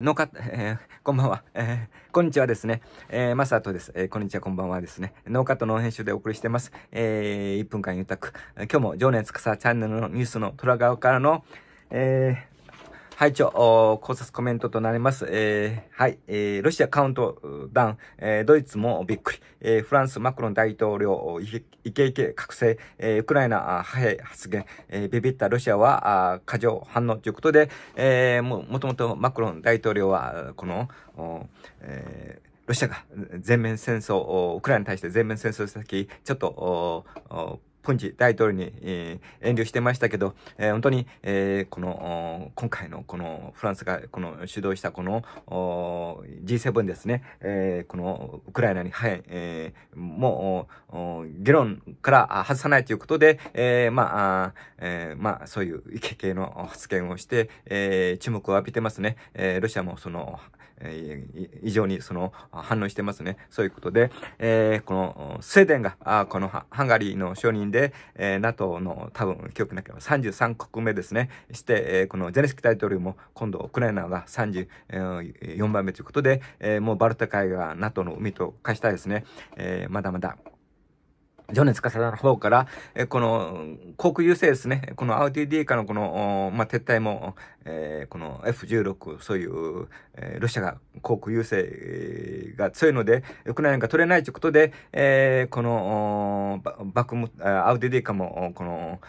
のか、えー、こんばんは、えー、こんにちはですね。えー、マサトです、えー。こんにちは、こんばんはですね。ノーカットの編集でお送りしてます。えー、1分間ゆたく。今日も情熱草チャンネルのニュースの虎側からの、えはい、ちょ、考察コメントとなります。えー、はい、えー、ロシアカウントダウン、えー、ドイツもびっくり、えー、フランス、マクロン大統領、イケイケ覚醒、えー、ウクライナ、派兵発言、えー、ビビったロシアは、あ過剰反応ということで、えー、も、もともとマクロン大統領は、この、えー、ロシアが全面戦争、ウクライナに対して全面戦争したとき、ちょっと、プンチ大統領に、えー、遠慮してましたけど、えー、本当に、えー、この、今回のこのフランスがこの主導したこの G7 ですね、えー、このウクライナに、はい、えー、もう、議論から外さないということで、えー、まあ、えー、まあ、そういう意見系の発言をして、えー、注目を浴びてますね。えー、ロシアもその、えー、異常にその反応してますね。そういうことで、えー、このスウェーデンが、あこのハンガリーの承認でで、えー、NATO の多分、記憶なければ33国目ですね。して、えー、このゼレンスキー大統領も今度ウクライナが34番目ということで、えー、もうバルト海が NATO の海と化したいですね。えー、まだまだ。ジョネツカサの方から、えこの、航空優勢ですね。この RTD からのこの、まあ、撤退も、えー、この F16、そういう、えー、ロシアが航空優勢が強いので、ウクライナが取れないということで、えー、この、ババクム、RTD かも、この、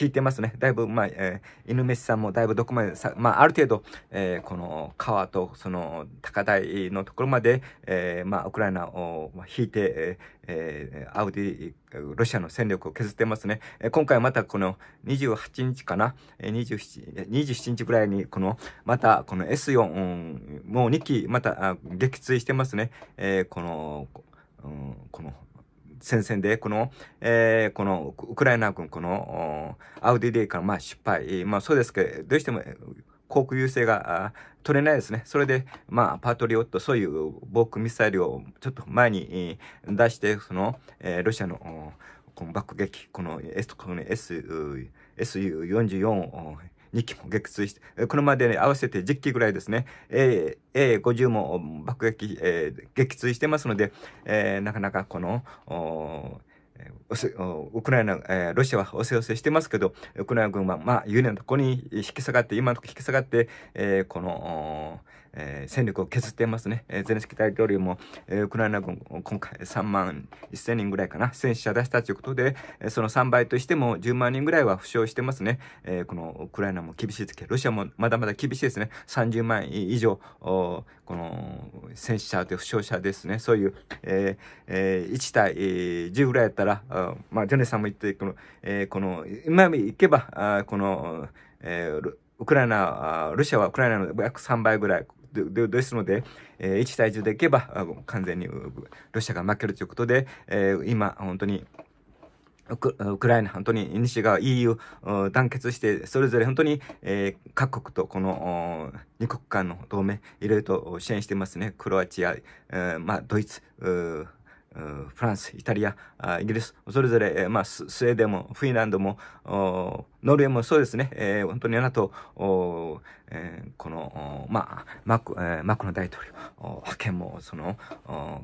引いてますね。だいぶ、まあ、えー、犬飯さんもだいぶどこまでさ、まあ、ある程度、えー、この川と、その、高台のところまで、えー、まあ、ウクライナを引いて、えー、アウディ、ロシアの戦力を削ってますね。えー、今回またこの28日かな、27, 27日ぐらいに、この、またこの S4、うん、もう2機、また撃墜してますね。えー、この、うん、この、戦線で、この、えー、この、ウクライナ軍、この、アウディデイから、まあ、失敗。まあ、そうですけど、どうしても、航空優勢が取れないですね。それで、まあ、パトリオット、そういう防空ミサイルをちょっと前に出して、その、えー、ロシアのこの爆撃、この S、この S、SU44 を2機も撃墜して、これまで、に合わせて10機ぐらいですね、A、A50 も爆撃、えー、撃墜してますので、えー、なかなかこの、ウクライナ、えロシアはおせおせしてますけど、ウクライナ軍は、まあ、ユ年とこに引き下がって、今のところ引き下がって、えこの、えー、戦力を削っていますね。えー、ゼレンスキー大統領も、えー、ウクライナ軍、今回3万1000人ぐらいかな、戦死者出したということで、えー、その3倍としても10万人ぐらいは負傷してますね。えー、このウクライナも厳しいですけど、ロシアもまだまだ厳しいですね。30万以上、おこの戦死者で負傷者ですね。そういう、えーえー、1対10ぐらいやったら、、うん、まあ、ジョネさんも言って、この、えー、この、今行けば、あこの、えー、ウクライナ、ロシアはウクライナの約3倍ぐらいでですので、えー、1対10でいけば、完全にロシアが負けるということで、えー、今、本当に、ウクライナ、本当に西側 EU 団結して、それぞれ本当に、えー、各国とこの2国間の同盟、いろいろと支援してますね。クロアチア、えー、まあ、ドイツ、フランス、イタリア、イギリス、それぞれ、まあ、スウェーデンもフィンランドも、ノルウェーもそうですね、えー、本当にあなたを、えー、この、まあ、マク、えー、マクの大統領、派遣も、その、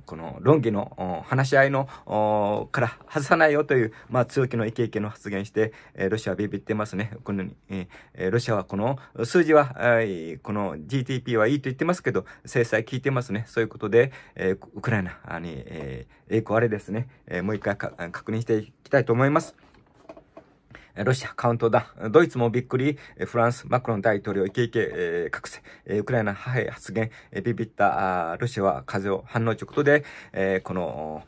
この論議の話し合いのから外さないよという、まあ、強気のイケイケの発言して、えー、ロシアはビビってますね。このえー、ロシアはこの数字は、えー、この GDP はいいと言ってますけど、制裁効いてますね。そういうことで、えー、ウクライナに、えー、栄光あれですね、えー、もう一回確認していきたいと思います。ロシアカウントダウン、ドイツもびっくり、フランス、マクロン大統領、イケイケ、えー、各世、ウクライナ派兵発言、えビビったロシアは風を反応ということで、えー、この、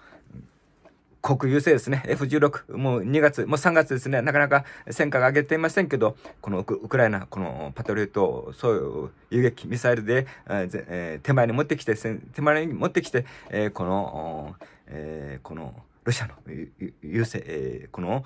国有制ですね。F16、もう2月、もう3月ですね。なかなか戦果が上げていませんけど、このウクライナ、このパトリオット、そういう遊撃ミサイルで、えー、手前に持ってきて、手前に持ってきて、えー、この、えー、この、ロシアの優勢、えこの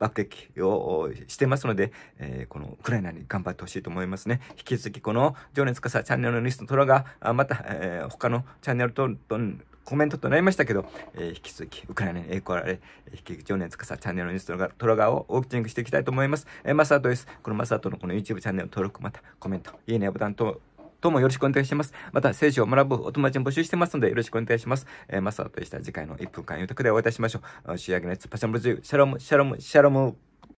爆撃をしてますので、えこのウクライナに頑張ってほしいと思いますね。引き続きこの情熱かさチャンネルのリストトラが、また、え他のチャンネルと、とコメントとなりましたけど、えー、引き続き、ウクライナに栄光あれ、引き続き、情熱かさ、チャンネルのニューストラトラガーをオープニングしていきたいと思います。えー、マサートです。このマサートのこの YouTube チャンネル登録、またコメント、いいねボタンとどうもよろしくお願いします。また、聖書を学ぶお友達も募集してますので、よろしくお願いします。えー、マスターとした次回の1分間予約でお会いいたしましょう。仕上げのやつ、パシャムルズシャロム、シャロム、シャロム。